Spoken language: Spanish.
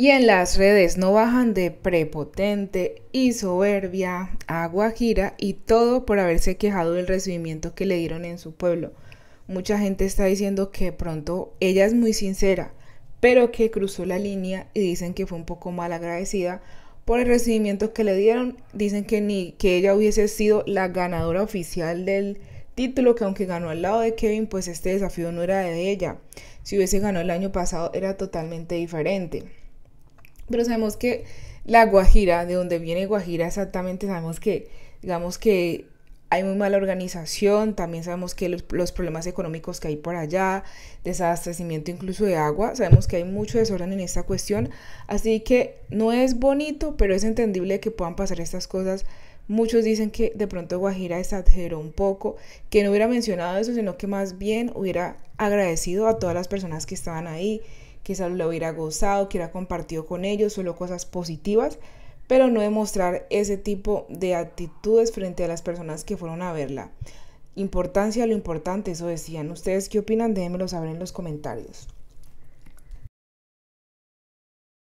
Y en las redes no bajan de prepotente y soberbia a Guajira y todo por haberse quejado del recibimiento que le dieron en su pueblo. Mucha gente está diciendo que pronto ella es muy sincera, pero que cruzó la línea y dicen que fue un poco mal agradecida por el recibimiento que le dieron. Dicen que ni que ella hubiese sido la ganadora oficial del título, que aunque ganó al lado de Kevin, pues este desafío no era de ella. Si hubiese ganado el año pasado era totalmente diferente. Pero sabemos que la Guajira, de donde viene Guajira exactamente, sabemos que, digamos que hay muy mala organización, también sabemos que los, problemas económicos que hay por allá, desabastecimiento incluso de agua, sabemos que hay mucho desorden en esta cuestión, así que no es bonito, pero es entendible que puedan pasar estas cosas. Muchos dicen que de pronto Guajira exageró un poco, que no hubiera mencionado eso, sino que más bien hubiera agradecido a todas las personas que estaban ahí, quizás lo hubiera gozado, que hubiera compartido con ellos, solo cosas positivas, pero no demostrar ese tipo de actitudes frente a las personas que fueron a verla. Importancia lo importante, eso decían. ¿Ustedes qué opinan? Déjenmelo saber en los comentarios.